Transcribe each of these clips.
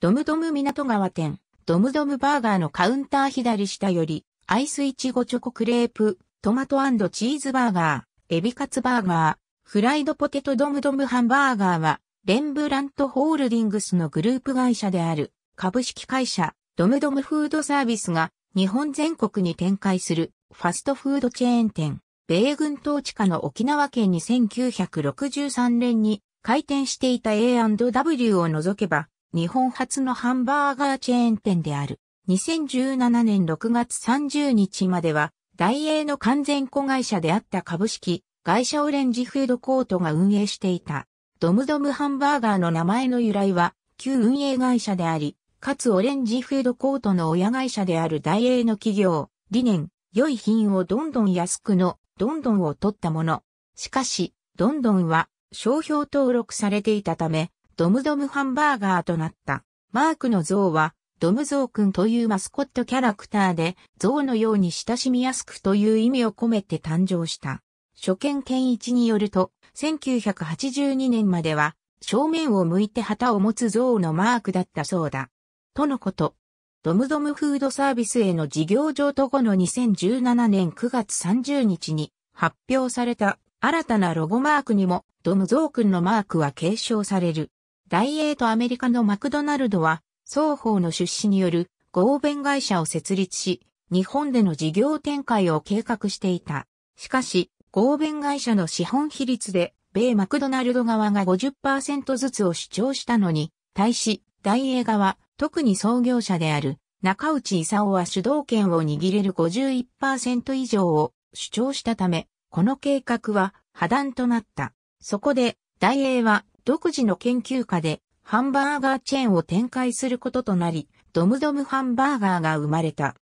ドムドム港川店、ドムドムバーガーのカウンター左下より、アイスイチゴチョコクレープ、トマトチーズバーガー、エビカツバーガー、フライドポテトドムドムハンバーガーは、レンブラントホールディングスのグループ会社である、株式会社、ドムドムフードサービスが、日本全国に展開する、ファストフードチェーン店、米軍統治下の沖縄県に1963年に、開店していた A&W を除けば、日本初のハンバーガーチェーン店である。2017年6月30日までは、大英の完全子会社であった株式、会社オレンジフードコートが運営していた。ドムドムハンバーガーの名前の由来は、旧運営会社であり、かつオレンジフードコートの親会社である大英の企業、理念、良い品をどんどん安くの、どんどんを取ったもの。しかし、どんどんは商標登録されていたため、ドムドムハンバーガーとなった。マークの像は、ドムゾウくんというマスコットキャラクターで、像のように親しみやすくという意味を込めて誕生した。初見健一によると、1982年までは、正面を向いて旗を持つ像のマークだったそうだ。とのこと。ドムドムフードサービスへの事業譲渡後の2017年9月30日に発表された新たなロゴマークにもドムゾウくんのマークは継承される。大英とアメリカのマクドナルドは、双方の出資による合弁会社を設立し、日本での事業展開を計画していた。しかし、合弁会社の資本比率で、米マクドナルド側が50%ずつを主張したのに、対し、大英側、特に創業者である、中内勲は主導権を握れる51%以上を主張したため、この計画は破談となった。そこで、大英は独自の研究家でハンバーガーチェーンを展開することとなり、ドムドムハンバーガーが生まれた。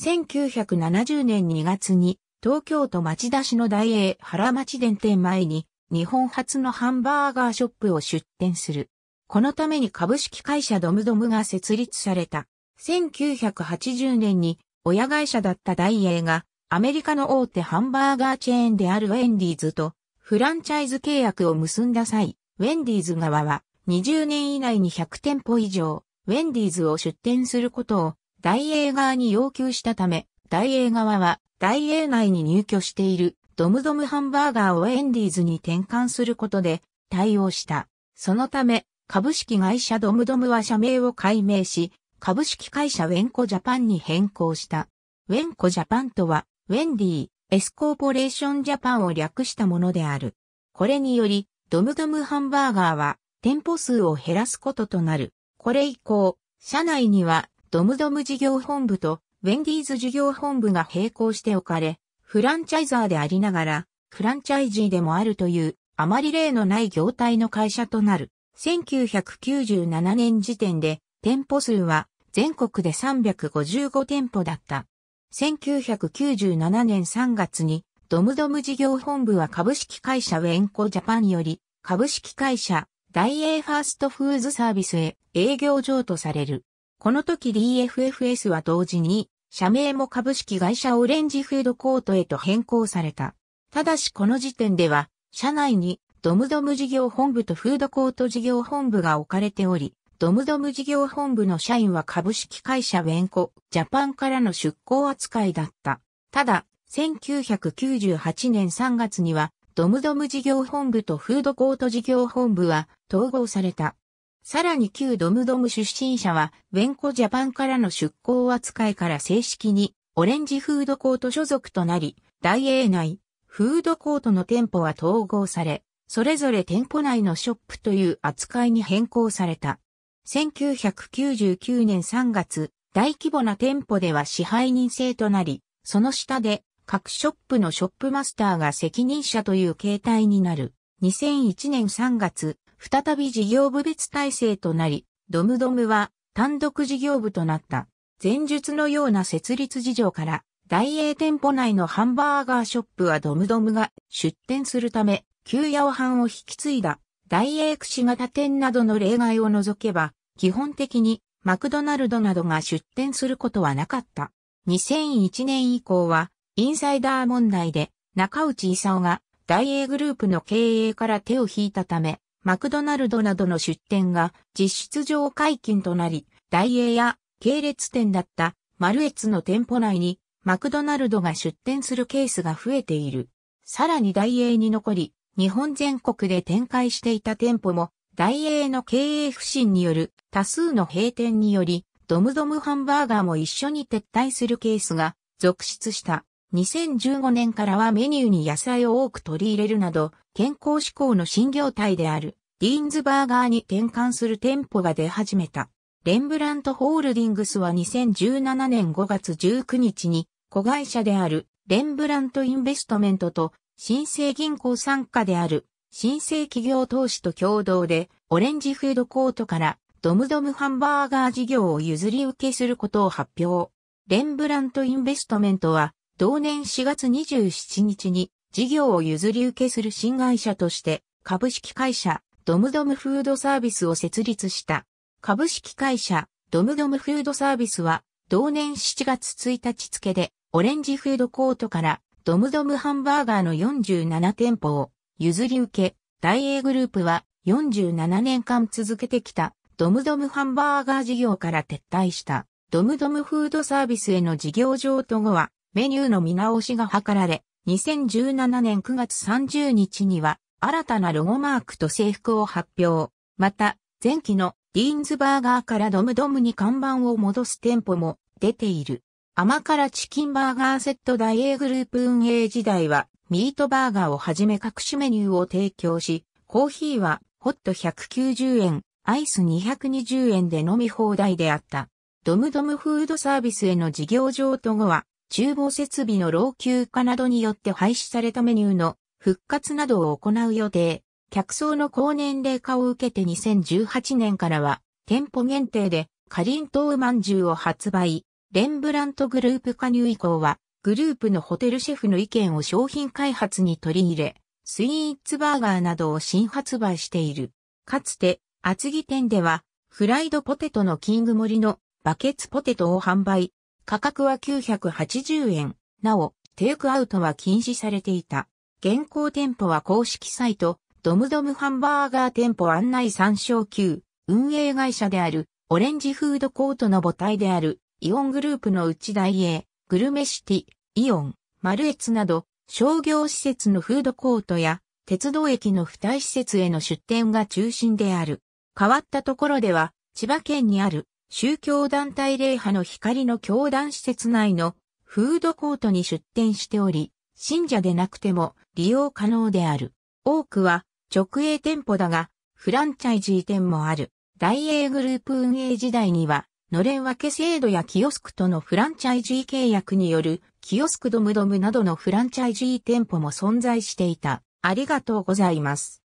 1970年2月に東京都町田市の大英原町電店前に日本初のハンバーガーショップを出店する。このために株式会社ドムドムが設立された。1980年に親会社だった大英がアメリカの大手ハンバーガーチェーンであるウェンディーズとフランチャイズ契約を結んだ際、ウェンディーズ側は20年以内に100店舗以上、ウェンディーズを出店することを大英側に要求したため、大英側は大英内に入居しているドムドムハンバーガーをウェンディーズに転換することで対応した。そのため、株式会社ドムドムは社名を改名し、株式会社ウェンコジャパンに変更した。ウェンコジャパンとは、ウェンディー、エスコーポレーションジャパンを略したものである。これにより、ドムドムハンバーガーは店舗数を減らすこととなる。これ以降、社内にはドムドム事業本部とウェンディーズ事業本部が並行して置かれ、フランチャイザーでありながら、フランチャイジーでもあるという、あまり例のない業態の会社となる。1997年時点で、店舗数は全国で355店舗だった。1997年3月に、ドムドム事業本部は株式会社ウェンコジャパンより株式会社、大英ファーストフーズサービスへ営業譲渡される。この時 DFFS は同時に、社名も株式会社オレンジフードコートへと変更された。ただしこの時点では、社内にドムドム事業本部とフードコート事業本部が置かれており、ドムドム事業本部の社員は株式会社ウェンコジャパンからの出向扱いだった。ただ、1998年3月にはドムドム事業本部とフードコート事業本部は統合された。さらに旧ドムドム出身者は、ウェンコジャパンからの出向扱いから正式に、オレンジフードコート所属となり、大英内、フードコートの店舗は統合され、それぞれ店舗内のショップという扱いに変更された。1999年3月、大規模な店舗では支配人制となり、その下で各ショップのショップマスターが責任者という形態になる。2001年3月、再び事業部別体制となり、ドムドムは単独事業部となった。前述のような設立事情から、大英店舗内のハンバーガーショップはドムドムが出店するため、旧オハンを引き継いだ、大英串型店などの例外を除けば、基本的にマクドナルドなどが出店することはなかった。2001年以降は、インサイダー問題で中内勲が大英グループの経営から手を引いたため、マクドナルドなどの出店が実質上解禁となり、大英や系列店だったマルエツの店舗内にマクドナルドが出店するケースが増えている。さらに大英に残り、日本全国で展開していた店舗も、大英の経営不振による多数の閉店により、ドムドムハンバーガーも一緒に撤退するケースが続出した。2015年からはメニューに野菜を多く取り入れるなど、健康志向の新業態である、ディーンズバーガーに転換する店舗が出始めた。レンブラントホールディングスは2017年5月19日に、子会社であるレンブラントインベストメントと新生銀行参加である新生企業投資と共同でオレンジフードコートからドムドムハンバーガー事業を譲り受けすることを発表。レンブラントインベストメントは同年4月27日に事業を譲り受けする新会社として株式会社ドムドムフードサービスを設立した。株式会社ドムドムフードサービスは同年7月1日付でオレンジフードコートからドムドムハンバーガーの47店舗を譲り受け、大英グループは47年間続けてきたドムドムハンバーガー事業から撤退したドムドムフードサービスへの事業上と後はメニューの見直しが図られ、2017年9月30日には、新たなロゴマークと制服を発表。また、前期のディーンズバーガーからドムドムに看板を戻す店舗も出ている。甘辛チキンバーガーセット大 A グループ運営時代は、ミートバーガーをはじめ各種メニューを提供し、コーヒーはホット190円、アイス220円で飲み放題であった。ドムドムフードサービスへの事業譲渡後は、厨房設備の老朽化などによって廃止されたメニューの復活などを行う予定。客層の高年齢化を受けて2018年からは店舗限定でかりんとうまんじゅうを発売。レンブラントグループ加入以降はグループのホテルシェフの意見を商品開発に取り入れ、スイーツバーガーなどを新発売している。かつて厚木店ではフライドポテトのキング盛りのバケツポテトを販売。価格は980円。なお、テイクアウトは禁止されていた。現行店舗は公式サイト、ドムドムハンバーガー店舗案内参照級、運営会社である、オレンジフードコートの母体である、イオングループの内大英、グルメシティ、イオン、マルエツなど、商業施設のフードコートや、鉄道駅の付帯施設への出店が中心である。変わったところでは、千葉県にある宗教団体礼派の光の教団施設内のフードコートに出店しており、信者でなくても利用可能である。多くは直営店舗だが、フランチャイジー店もある。大英グループ運営時代には、のれん分け制度やキオスクとのフランチャイジー契約による、キオスクドムドムなどのフランチャイジー店舗も存在していた。ありがとうございます。